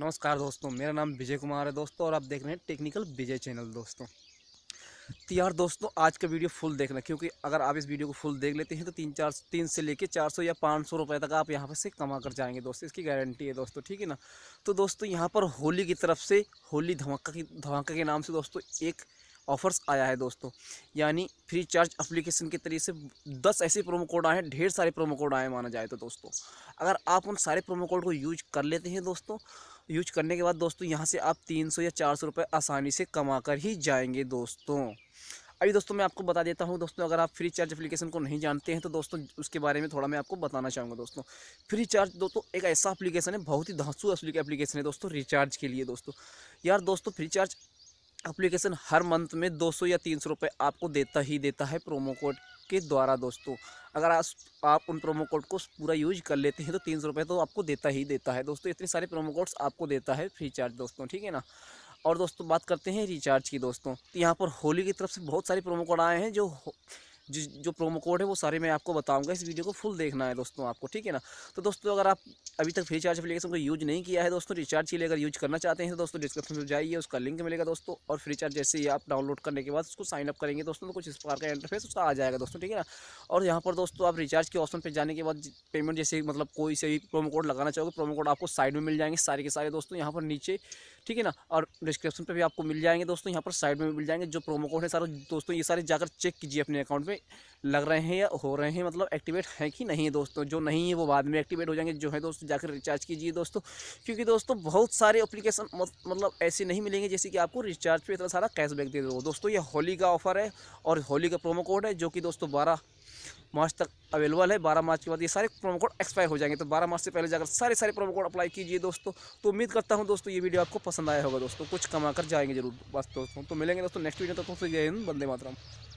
नमस्कार दोस्तों मेरा नाम विजय कुमार है दोस्तों और आप देख रहे हैं टेक्निकल विजय चैनल दोस्तों तो यार दोस्तों आज का वीडियो फुल देखना क्योंकि अगर आप इस वीडियो को फुल देख लेते हैं तो तीन चार तीन से लेके चार सौ या पाँच सौ रुपये तक आप यहाँ पर से कमा कर जाएंगे दोस्तों इसकी गारंटी है दोस्तों ठीक है ना तो दोस्तों यहाँ पर होली की तरफ से होली धमाका की धमाका के नाम से दोस्तों एक ऑफर्स आया है दोस्तों यानी फ्री चार्ज अप्लीकेशन के तरीके से दस ऐसे प्रोमो कोड आए हैं ढेर सारे प्रोमो कोड आए माना जाए तो दोस्तों अगर आप उन सारे प्रोमो कोड को यूज कर लेते हैं दोस्तों यूज करने के बाद दोस्तों यहाँ से आप तीन सौ या चार सौ रुपये आसानी से कमा कर ही जाएंगे दोस्तों अभी दोस्तों मैं आपको बता देता हूँ दोस्तों अगर आप फ्री चार्ज एप्लीकेशन को नहीं जानते हैं तो दोस्तों उसके बारे में थोड़ा मैं आपको बताना चाहूँगा दोस्तों फ्री चार्ज दोस्तों एक ऐसा एप्लीकेशन है बहुत ही धांसू असली एप्लीकेशन है दोस्तों रिचार्ज के लिए दोस्तों यार दोस्तों फ्री चार्ज एप्लीकेशन हर मंथ में 200 या 300 रुपए आपको देता ही देता है प्रोमो कोड के द्वारा दोस्तों अगर आप आप उन प्रोमो कोड को पूरा यूज कर लेते हैं तो तीन सौ रुपये तो आपको देता ही देता है दोस्तों इतने सारे प्रोमो कोड्स आपको देता है फ्री चार्ज दोस्तों ठीक है ना और दोस्तों बात करते हैं रिचार्ज की दोस्तों तो यहाँ पर होली की तरफ से बहुत सारे प्रोमो कोड आए हैं जो जो प्रोमो कोड है वो सारे मैं आपको बताऊंगा इस वीडियो को फुल देखना है दोस्तों आपको ठीक है ना तो दोस्तों अगर आप अभी तक फ्री चार्ज एप्लीकेशन को यूज़ नहीं किया है दोस्तों रिचार्ज के लिए अगर यूज करना चाहते हैं तो दोस्तों डिस्क्रिप्शन में जाइए उसका लिंक मिलेगा दोस्तों और फ्री चार्ज जैसे ही आप डाउनलोड करने के बाद उसको साइन अप करेंगे दोस्तों तो कुछ इस प्रकार का इंटरफेस उसका आ जाएगा दोस्तों ठीक है ना और यहाँ पर दोस्तों आप रिचार्ज के ऑप्शन पर जाने के बाद पेमेंट जैसे मतलब कोई से भी प्रोमो कोड लगाना चाहोगे प्रोमो कोड आपको साइड में मिल जाएंगे सारे के सारे दोस्तों यहाँ पर नीचे ठीक है ना और डिस्क्रिप्शन पर भी आपको मिल जाएंगे दोस्तों यहाँ पर साइड में मिल जाएंगे जो प्रोमो कोड है सारे दोस्तों ये सारे जाकर चेक कीजिए अपने अकाउंट में लग रहे हैं या हो रहे हैं मतलब एक्टिवेट है कि नहीं है दोस्तों जो नहीं है वो बाद में एक्टिवेट हो जाएंगे जो है दोस्तों जाकर रिचार्ज कीजिए दोस्तों क्योंकि दोस्तों बहुत सारे एप्लीकेशन मतलब ऐसे नहीं मिलेंगे जैसे कि आपको रिचार्ज पे इतना सारा कैशबैक दे दो दोस्तों ये होली का ऑफर है और होली का प्रोमो कोड है जो कि दोस्तों बारह मार्च तक अवेलेबल है बारह मार्च के बाद ये सारे प्रोमो कोड एक्सपायर हो जाएंगे तो बारह मार्च से पहले जाकर सारे सारे प्रोमो कोड अप्लाई कीजिए दोस्तों तो उम्मीद करता हूँ दोस्तों ये वीडियो आपको पसंद आया होगा दोस्तों कुछ कमा कर जाएंगे जरूर बस दोस्तों तो मिलेंगे दोस्तों नेक्स्ट वीडियो तक तो जय हिंद बंदे मातरम